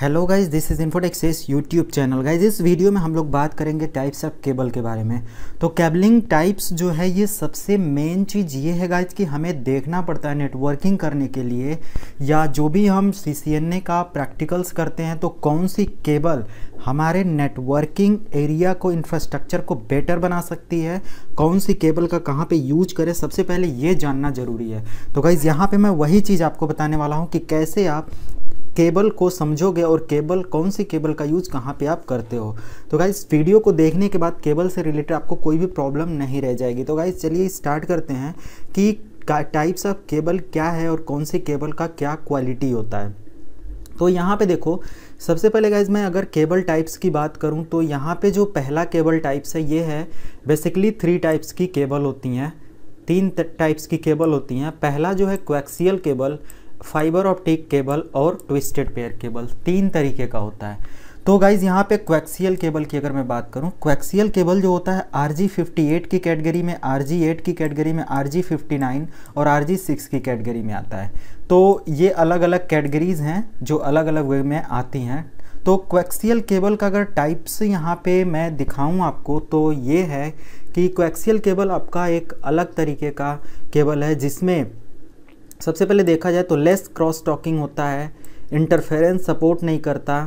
hello guys this is Infotech Access YouTube channel guys इस वीडियो में हम लोग बात करेंगे टाइप्स ऑफ केबल के बारे में तो केबलिंग टाइप्स जो है ये सबसे मेन चीज़ ये है गाइस कि हमें देखना पड़ता है नेटवर्किंग करने के लिए या जो भी हम सी का प्रैक्टिकल्स करते हैं तो कौन सी केबल हमारे नेटवर्किंग एरिया को इंफ्रास्ट्रक्चर को बेटर बना सकती है कौन सी केबल का कहाँ पे यूज करें सबसे पहले ये जानना ज़रूरी है तो गाइज़ यहाँ पे मैं वही चीज़ आपको बताने वाला हूँ कि कैसे आप केबल को समझोगे और केबल कौन सी केबल का यूज़ कहाँ पे आप करते हो तो गाइज वीडियो को देखने के बाद केबल से रिलेटेड आपको कोई भी प्रॉब्लम नहीं रह जाएगी तो गाइज चलिए स्टार्ट करते हैं कि टाइप्स ऑफ केबल क्या है और कौन सी केबल का क्या क्वालिटी होता है तो यहाँ पे देखो सबसे पहले गाइज मैं अगर केबल टाइप्स की बात करूँ तो यहाँ पे जो पहला केबल टाइप्स है ये है बेसिकली थ्री टाइप्स की केबल होती हैं तीन टाइप्स की केबल होती हैं पहला जो है coaxial cable fibre optic cable और ट्विस्टेड पेयर केबल तीन तरीके का होता है तो गाइज यहाँ पे क्वैक्सियल केबल की अगर मैं बात करूँ क्वेक्सियल केबल जो होता है आर जी फिफ्टी एट की कैटेगरी में आर जी एट की कैटेगरी में आर जी फिफ्टी नाइन और आर जी सिक्स की कैटेगरी में आता है तो ये अलग अलग कैटेगरीज हैं जो अलग अलग वे में आती हैं तो क्वेक्सियल केबल का अगर टाइप्स यहाँ पे मैं दिखाऊँ आपको तो ये है कि क्वैक्सियल केबल आपका एक अलग तरीके का केबल है जिसमें सबसे पहले देखा जाए तो लेस क्रॉस टॉकिंग होता है इंटरफेरेंस सपोर्ट नहीं करता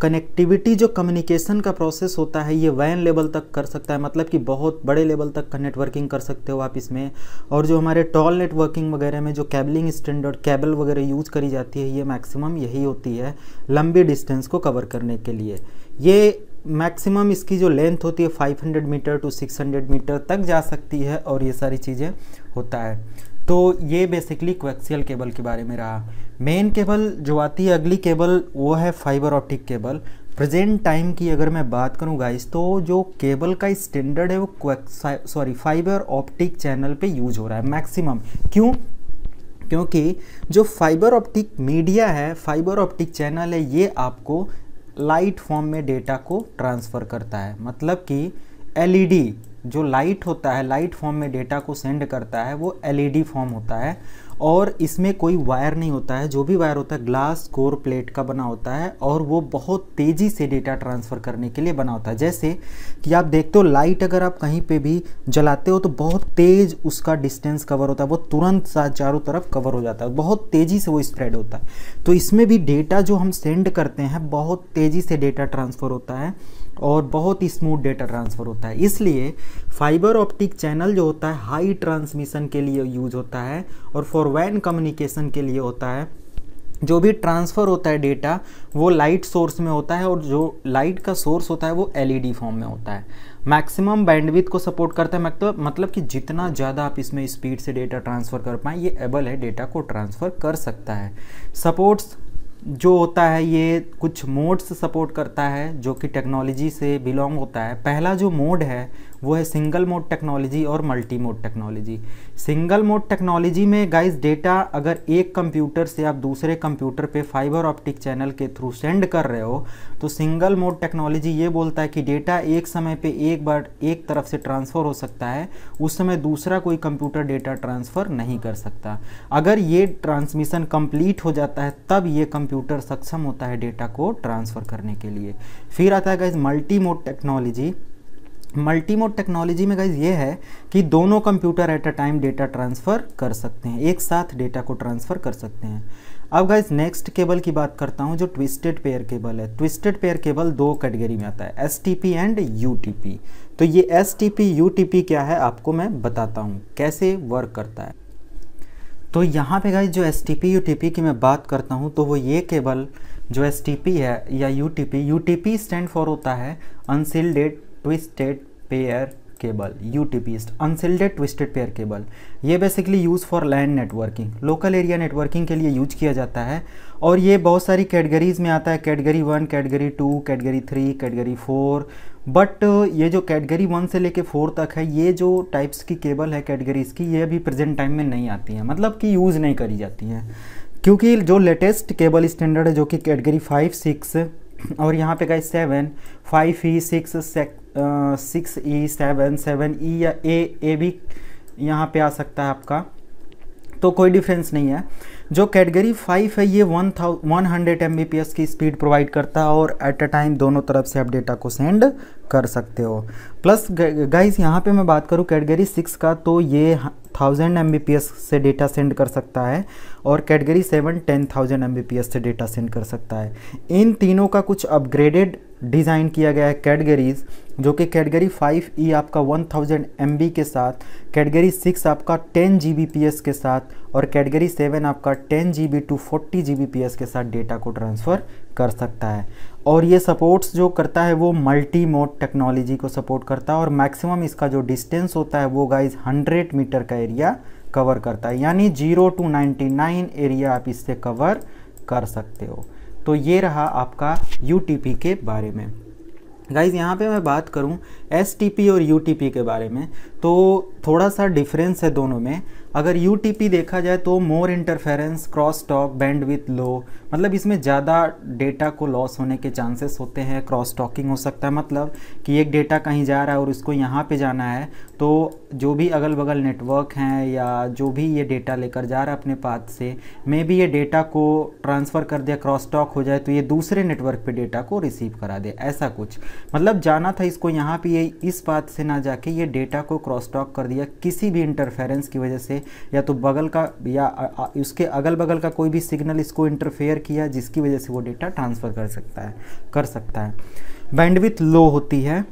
कनेक्टिविटी जो कम्युनिकेशन का प्रोसेस होता है ये वैन लेवल तक कर सकता है मतलब कि बहुत बड़े लेवल तक का नेटवर्किंग कर सकते हो आप इसमें और जो हमारे टॉल नेटवर्किंग वगैरह में जो कैबलिंग स्टैंडर्ड कैबल वगैरह यूज करी जाती है ये मैक्सिमम यही होती है लंबी डिस्टेंस को कवर करने के लिए ये मैक्सिमम इसकी जो लेंथ होती है 500 मीटर टू 600 मीटर तक जा सकती है और ये सारी चीज़ें होता है तो ये बेसिकली क्वेक्सियल केबल के बारे में रहा मेन केबल जो आती है अगली केबल वो है fibre optic cable present time की अगर मैं बात करूँ गाइस तो जो केबल का स्टैंडर्ड है वो सॉरी फाइबर ऑप्टिक चैनल पे यूज हो रहा है मैक्सिमम क्यों क्योंकि जो फाइबर ऑप्टिक मीडिया है फाइबर ऑप्टिक चैनल है ये आपको लाइट फॉर्म में डेटा को ट्रांसफ़र करता है मतलब कि एलईडी जो लाइट होता है लाइट फॉर्म में डेटा को सेंड करता है वो एलईडी फॉर्म e होता है और इसमें कोई वायर नहीं होता है जो भी वायर होता है ग्लास कोर प्लेट का बना होता है और वो बहुत तेज़ी से डेटा ट्रांसफ़र करने के लिए बना होता है जैसे कि आप देखते हो लाइट अगर आप कहीं पे भी जलाते हो तो बहुत तेज़ उसका डिस्टेंस कवर होता है वो तुरंत चारों तरफ कवर हो जाता है बहुत तेज़ी से वो स्प्रेड होता है तो इसमें भी डेटा जो हम सेंड करते हैं बहुत तेज़ी से डेटा ट्रांसफ़र होता है और बहुत ही स्मूथ डेटा ट्रांसफ़र होता है इसलिए फाइबर ऑप्टिक चैनल जो होता है हाई ट्रांसमिशन के लिए यूज होता है और फॉर वैन कम्युनिकेशन के लिए होता है जो भी ट्रांसफ़र होता है डेटा वो लाइट सोर्स में होता है और जो लाइट का सोर्स होता है वो एलईडी फॉर्म e में होता है मैक्सिमम बैंडविथ को सपोर्ट करता है मतलब मतलब कि जितना ज़्यादा आप इसमें स्पीड से डेटा ट्रांसफ़र कर पाएँ ये एबल है डेटा को ट्रांसफ़र कर सकता है सपोर्ट्स जो होता है ये कुछ मोड्स सपोर्ट करता है जो कि टेक्नोलॉजी से बिलोंग होता है पहला जो मोड है वो है सिंगल मोड टेक्नोलॉजी और multi mode technology single mode technology में गाइस डेटा अगर एक कंप्यूटर से आप दूसरे कंप्यूटर पे फाइबर ऑप्टिक चैनल के थ्रू सेंड कर रहे हो तो सिंगल मोड टेक्नोलॉजी ये बोलता है कि डेटा एक समय पे एक बार एक तरफ से ट्रांसफ़र हो सकता है उस समय दूसरा कोई कंप्यूटर डेटा ट्रांसफ़र नहीं कर सकता अगर ये ट्रांसमिशन कंप्लीट हो जाता है तब ये कंप्यूटर सक्षम होता है डेटा को ट्रांसफ़र करने के लिए फिर आता है guys multi mode technology multi mode technology में गाइज ये है कि दोनों computer at a time data transfer कर सकते हैं एक साथ डेटा को ट्रांसफ़र कर सकते हैं अब गाइज नेक्स्ट केबल की बात करता हूँ जो ट्विस्टेड पेयर केबल है ट्विस्टेड पेयर केबल दो कैटेगरी में आता है एस एंड यू तो ये एस टी क्या है आपको मैं बताता हूँ कैसे वर्क करता है तो यहाँ पे गाइज जो एस टी की मैं बात करता हूँ तो वो ये केबल जो एस है या U T U stand for होता है unshielded twisted pair cable U unshielded twisted pair cable ये basically use for LAN networking local area networking के लिए यूज किया जाता है और ये बहुत सारी कैटेगरीज में आता है category one category two category three category four but ये जो कैटेगरी वन से लेके फोर तक है ये जो टाइप्स की केबल है कैटेगरीज की ये अभी प्रेजेंट टाइम में नहीं आती हैं मतलब कि यूज़ नहीं करी जाती हैं क्योंकि जो लेटेस्ट केबल स्टैंडर्ड है जो कि कैटेगरी फाइव सिक्स और यहाँ पे guys seven five E six six E seven seven E या ए ए भी यहाँ पे आ सकता है आपका तो कोई डिफरेंस नहीं है जो कैटेगरी फाइव है ये one thou one hundred M B P S की स्पीड प्रोवाइड करता है और एट अ टाइम दोनों तरफ से आप डेटा को सेंड कर सकते हो प्लस गाइस यहाँ पे मैं बात करूँ कैटगरी सिक्स का तो ये थाउजेंड एम से डेटा सेंड कर सकता है और category seven ten thousand M से डेटा सेंड कर सकता है इन तीनों का कुछ अपग्रेडेड डिज़ाइन किया गया है कैटगरीज जो कि कैटगरी फाइव ई आपका वन थाउजेंड एम के साथ कैटगरी सिक्स आपका ten G B P S के साथ और कैटगरी सेवन आपका ten G B two forty G B P S के साथ डेटा को ट्रांसफ़र कर सकता है और ये सपोर्ट्स जो करता है वो मल्टी मोड टेक्नोलॉजी को सपोर्ट करता है और मैक्सिमम इसका जो डिस्टेंस होता है वो गाइज 100 मीटर का एरिया कवर करता है यानी 0 टू 99 एरिया आप इससे कवर कर सकते हो तो ये रहा आपका यू के बारे में गाइज यहाँ पे मैं बात करूँ एस और यू के बारे में तो थोड़ा सा डिफरेंस है दोनों में अगर यू देखा जाए तो more interference cross talk bandwidth low मतलब इसमें ज़्यादा डेटा को लॉस होने के चांसेस होते हैं क्रॉस टॉकिंग हो सकता है मतलब कि एक डेटा कहीं जा रहा है और उसको यहाँ पे जाना है तो जो भी अगल बगल नेटवर्क हैं या जो भी ये डेटा लेकर जा रहा है अपने पाथ से मे भी ये डेटा को ट्रांसफ़र कर दिया क्रॉस टॉक हो जाए तो ये दूसरे नेटवर्क पर डेटा को रिसीव करा दे ऐसा कुछ मतलब जाना था इसको यहाँ पर ये इस पाथ से ना जाके ये डेटा को क्रॉस टॉक कर दिया किसी भी इंटरफेरेंस की वजह से या तो बगल का या उसके अगल बगल का कोई भी सिग्नल इसको इंटरफेयर किया जिसकी वजह से वो डेटा ट्रांसफ़र कर सकता है कर सकता है बैंडविथ लो होती है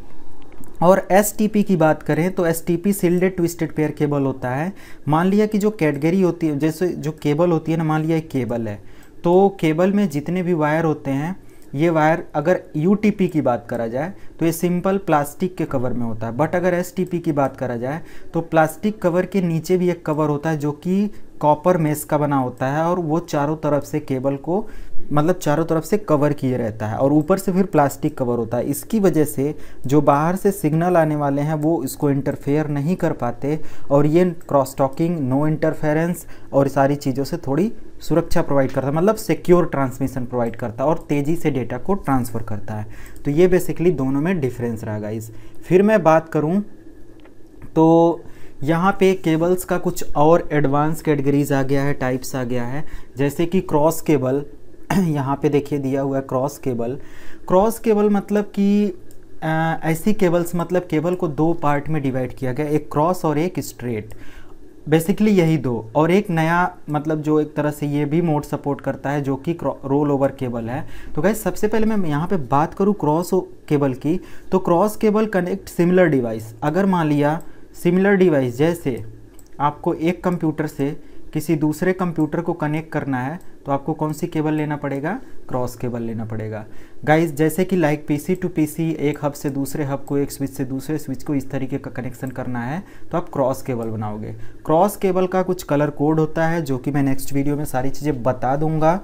और एस की बात करें तो S T P shielded twisted pair cable होता है मान लिया कि जो कैटगरी होती है जैसे जो केबल होती है ना मान लिया एक केबल है तो केबल में जितने भी वायर होते हैं ये वायर अगर यू की बात करा जाए तो ये सिंपल प्लास्टिक के कवर में होता है बट अगर एस की बात करा जाए तो प्लास्टिक कवर के नीचे भी एक कवर होता है जो कि कॉपर मेस का बना होता है और वो चारों तरफ से केबल को मतलब चारों तरफ से कवर किए रहता है और ऊपर से फिर प्लास्टिक कवर होता है इसकी वजह से जो बाहर से सिग्नल आने वाले हैं वो इसको इंटरफेयर नहीं कर पाते और ये क्रॉस टॉकिंग नो इंटरफेरेंस और सारी चीज़ों से थोड़ी सुरक्षा प्रोवाइड करता है मतलब सिक्योर ट्रांसमिशन प्रोवाइड करता है और तेज़ी से डेटा को ट्रांसफ़र करता है तो ये बेसिकली दोनों में डिफरेंस रहा गाइज फिर मैं बात करूँ तो यहाँ पे केबल्स का कुछ और एडवांस कैटेगरीज आ गया है टाइप्स आ गया है जैसे कि क्रॉस केबल यहाँ पे देखिए दिया हुआ है क्रॉस केबल क्रॉस केबल मतलब कि ऐसी केबल्स मतलब केबल को दो पार्ट में डिवाइड किया गया एक क्रॉस और एक स्ट्रेट बेसिकली यही दो और एक नया मतलब जो एक तरह से ये भी मोड सपोर्ट करता है जो कि रोल ओवर केबल है तो गैस सबसे पहले मैं यहाँ पे बात करूँ क्रॉस केबल की तो cross cable connect similar device अगर मान लिया सिमिलर डिवाइस जैसे आपको एक कंप्यूटर से किसी दूसरे कंप्यूटर को कनेक्ट करना है तो आपको कौन सी केबल लेना पड़ेगा क्रॉस केबल लेना पड़ेगा गाइस जैसे कि लाइक पीसी टू पीसी एक हब से दूसरे हब को एक स्विच से दूसरे स्विच को इस तरीके का कनेक्शन करना है तो आप क्रॉस केबल बनाओगे क्रॉस केबल का कुछ कलर कोड होता है जो कि मैं नेक्स्ट वीडियो में सारी चीज़ें बता दूंगा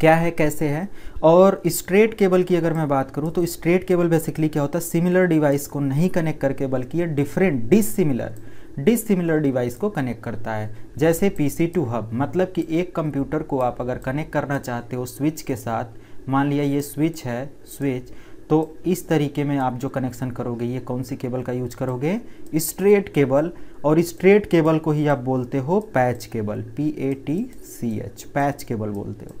क्या है कैसे है और स्ट्रेट केबल की अगर मैं बात करूं तो स्ट्रेट केबल बेसिकली क्या होता है सिमिलर डिवाइस को नहीं कनेक्ट करके बल्कि ये डिफरेंट डिसिमिलर डिसिमिलर डिवाइस को कनेक्ट करता है जैसे पी सी टू हब मतलब कि एक कंप्यूटर को आप अगर कनेक्ट करना चाहते हो स्विच के साथ मान लिया ये स्विच है स्विच तो इस तरीके में आप जो कनेक्शन करोगे ये कौन सी केबल का यूज करोगे स्ट्रेट केबल और स्ट्रेट केबल को ही आप बोलते हो patch cable P A T C H patch cable बोलते हो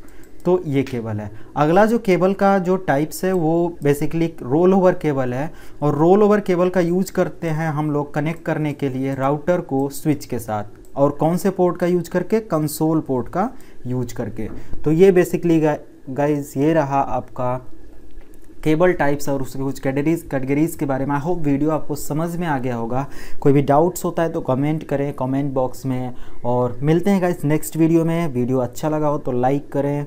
तो ये केबल है अगला जो केबल का जो टाइप्स है वो बेसिकली रोल ओवर केबल है और रोल ओवर केबल का यूज करते हैं हम लोग कनेक्ट करने के लिए राउटर को स्विच के साथ और कौन से पोर्ट का यूज करके कंसोल पोर्ट का यूज करके तो ये बेसिकली गाइज ये रहा आपका केबल टाइप्स और उसके कुछ कैटेगरीज कैटेगरीज़ के बारे में आई होप वीडियो आपको समझ में आ गया होगा कोई भी डाउट्स होता है तो कमेंट करें कमेंट बॉक्स में और मिलते हैं गाइज़ नेक्स्ट वीडियो में वीडियो अच्छा लगा हो तो लाइक करें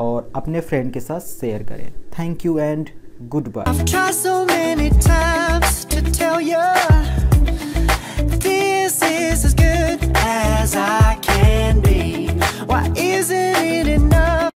और अपने फ्रेंड के साथ शेयर करें thank you and good bye